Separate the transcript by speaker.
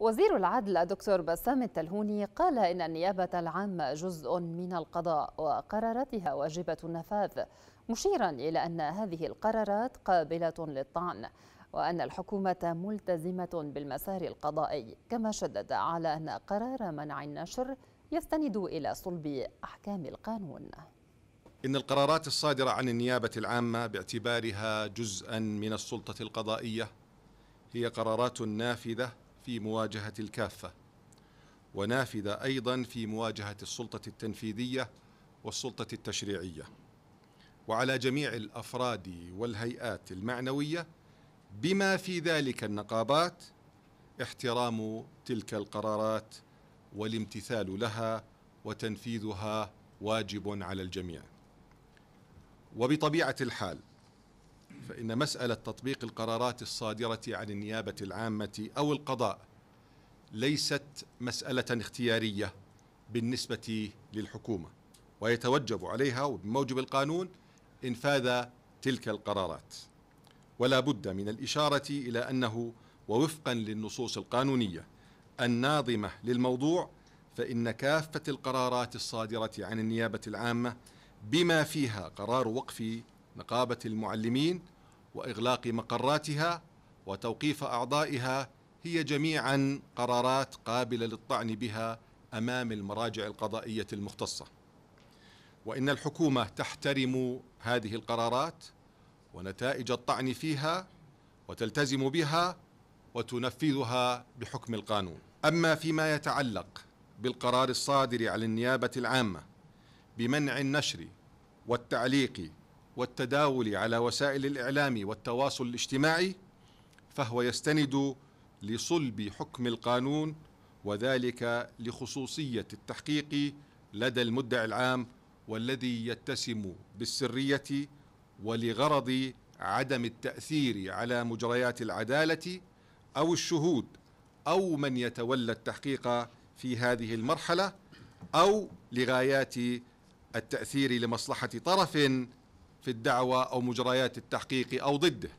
Speaker 1: وزير العدل الدكتور بسام التلهوني قال إن النيابة العامة جزء من القضاء وقراراتها واجبة النفاذ مشيرا إلى أن هذه القرارات قابلة للطعن وأن الحكومة ملتزمة بالمسار القضائي كما شدد على أن قرار منع النشر يستند إلى صلب أحكام القانون
Speaker 2: إن القرارات الصادرة عن النيابة العامة باعتبارها جزءا من السلطة القضائية هي قرارات نافذة في مواجهة الكافة ونافذة أيضا في مواجهة السلطة التنفيذية والسلطة التشريعية وعلى جميع الأفراد والهيئات المعنوية بما في ذلك النقابات احترام تلك القرارات والامتثال لها وتنفيذها واجب على الجميع وبطبيعة الحال إن مسألة تطبيق القرارات الصادرة عن النيابة العامة أو القضاء ليست مسألة اختيارية بالنسبة للحكومة ويتوجب عليها وبموجب القانون إنفاذ تلك القرارات ولا بد من الإشارة إلى أنه ووفقا للنصوص القانونية الناظمة للموضوع فإن كافة القرارات الصادرة عن النيابة العامة بما فيها قرار وقف نقابة المعلمين واغلاق مقراتها وتوقيف اعضائها هي جميعا قرارات قابله للطعن بها امام المراجع القضائيه المختصه وان الحكومه تحترم هذه القرارات ونتائج الطعن فيها وتلتزم بها وتنفذها بحكم القانون اما فيما يتعلق بالقرار الصادر على النيابه العامه بمنع النشر والتعليق والتداول على وسائل الإعلام والتواصل الاجتماعي فهو يستند لصلب حكم القانون وذلك لخصوصية التحقيق لدى المدعي العام والذي يتسم بالسرية ولغرض عدم التأثير على مجريات العدالة أو الشهود أو من يتولى التحقيق في هذه المرحلة أو لغايات التأثير لمصلحة طرف في الدعوى أو مجريات التحقيق أو ضده